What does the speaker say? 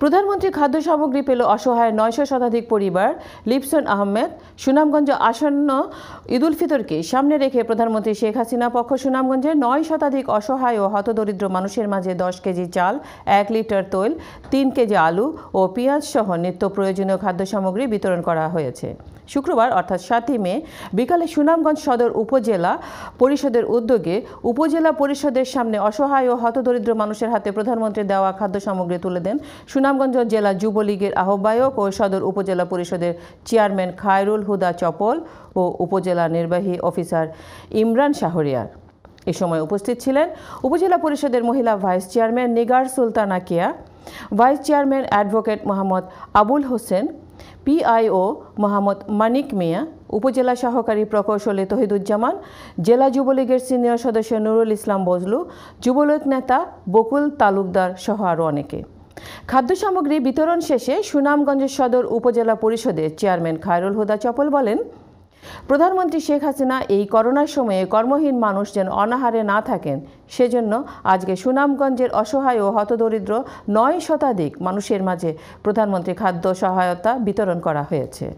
প্রধানমন্ত্রী খাদ্য সামগ্রী পেল অসহায় নয়শো শতাধিক পরিবার লিপসন আহমেদ সুনামগঞ্জ আসন্ন ঈদুল ফিতরকে সামনে রেখে প্রধানমন্ত্রী শেখ হাসিনা পক্ষ সুনামগঞ্জে নয় শতাধিক অসহায় ও হতদরিদ্র মানুষের মাঝে দশ কেজি চাল এক লিটার তৈল তিন কেজি আলু ও পেঁয়াজ সহ নিত্য প্রয়োজনীয় খাদ্য সামগ্রী বিতরণ করা হয়েছে শুক্রবার অর্থাৎ সাতই মে বিকালে সুনামগঞ্জ সদর উপজেলা পরিষদের উদ্যোগে উপজেলা পরিষদের সামনে অসহায় ও হতদরিদ্র মানুষের হাতে প্রধানমন্ত্রী দেওয়া খাদ্য সামগ্রী তুলে দেন সুনাম সুনামগঞ্জ জেলা যুবলীগের আহ্বায়ক ও সদর উপজেলা পরিষদের চেয়ারম্যান খায়রুল হুদা চপল ও উপজেলা নির্বাহী অফিসার ইমরান শাহরিয়ার এ সময় উপস্থিত ছিলেন উপজেলা পরিষদের মহিলা vice chairman Nigar Sultana Kiya vice chairman advocate Mohammad Abul Hossain PIO Mohammad Manik Mia উপজেলা সহকারী প্রকৌশলী তহিদুজ্জামান জেলা যুবলীগের সিনিয়র সদস্য নুরুল ইসলাম বজলু যুবলীগ নেতা বকুল তালুকদার সহ আরও অনেকে খাদ্য সামগ্রী বিতরণ শেষে সুনামগঞ্জ সদর উপজেলা পরিষদের চেয়ারম্যান খায়রুল হুদা চপল বলেন প্রধানমন্ত্রী শেখ হাসিনা এই করোনার সময়ে কর্মহীন মানুষ যেন অনাহারে না থাকেন সেজন্য আজকে সুনামগঞ্জের অসহায় ও হতদরিদ্র নয় শতাধিক মানুষের মাঝে প্রধানমন্ত্রী খাদ্য সহায়তা বিতরণ করা হয়েছে